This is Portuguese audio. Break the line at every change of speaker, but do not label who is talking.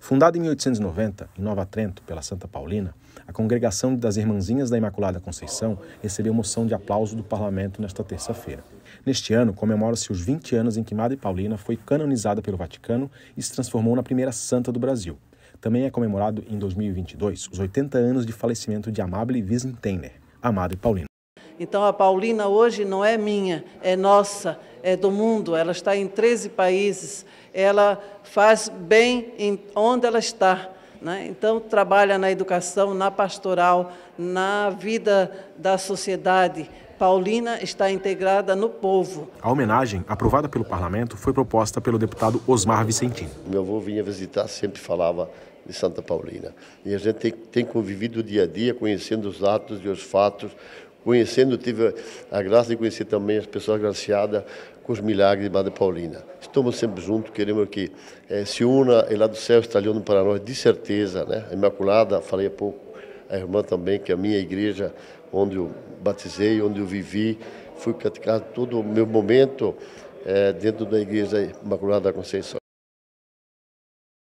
Fundada em 1890, em Nova Trento, pela Santa Paulina, a Congregação das Irmãzinhas da Imaculada Conceição recebeu moção de aplauso do parlamento nesta terça-feira. Neste ano, comemora-se os 20 anos em que Madre Paulina foi canonizada pelo Vaticano e se transformou na primeira santa do Brasil. Também é comemorado em 2022 os 80 anos de falecimento de Amable Wiesenteiner, a Madre Paulina.
Então a Paulina hoje não é minha, é nossa, é, do mundo, ela está em 13 países, ela faz bem em, onde ela está. Né? Então, trabalha na educação, na pastoral, na vida da sociedade. Paulina está integrada no povo.
A homenagem, aprovada pelo parlamento, foi proposta pelo deputado Osmar Vicentino.
Meu avô vinha visitar, sempre falava de Santa Paulina. E a gente tem, tem convivido dia a dia, conhecendo os atos e os fatos, conhecendo, tive a graça de conhecer também as pessoas agraciadas com os milagres de Madre Paulina. Estamos sempre juntos, queremos que é, se una, e lá do céu está olhando para nós, de certeza, né? A Imaculada, falei há pouco, a irmã também, que é a minha igreja, onde eu batizei, onde eu vivi, fui catecado, todo o meu momento é, dentro da Igreja Imaculada da Conceição.